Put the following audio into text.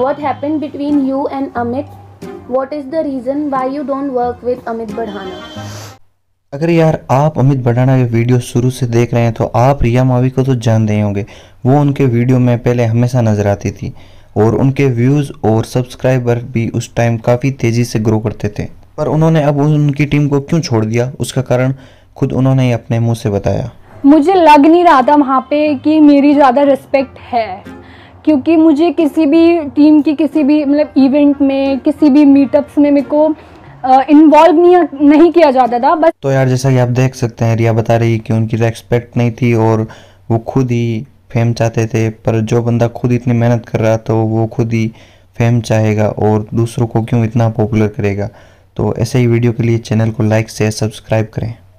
What happened between you and Amit? What is the reason why you don't work with Amit Badhana? अगर यार आप अमित बडाना ये video शुरू से देख रहे हैं तो आप रिया मावी को तो जान रहे होंगे वो उनके वीडियो में पहले हमेशा नज़र आती थी और उनके व्यूज़ और सब्सक्राइबर भी उस टाइम काफ़ी तेज़ी से ग्रो करते थे पर उन्होंने अब उनकी टीम को क्यों छोड़ दिया उसका कारण खुद उन्होंने ही अपने मुंह से बताया मुझे लग नहीं रहा था वहाँ पे कि मेरी ज़्यादा रिस्पेक्ट है क्योंकि मुझे किसी भी टीम की किसी भी मतलब इवेंट में किसी भी मीटअप्स में मेरे को इन्वॉल्व नहीं नहीं किया जाता था बस तो यार जैसा कि आप देख सकते हैं रिया बता रही कि उनकी रेस्पेक्ट तो नहीं थी और वो खुद ही फेम चाहते थे पर जो बंदा खुद इतनी मेहनत कर रहा तो वो खुद ही फेम चाहेगा और दूसरों को क्यों इतना पॉपुलर करेगा तो ऐसे ही वीडियो के लिए चैनल को लाइक शेयर सब्सक्राइब करें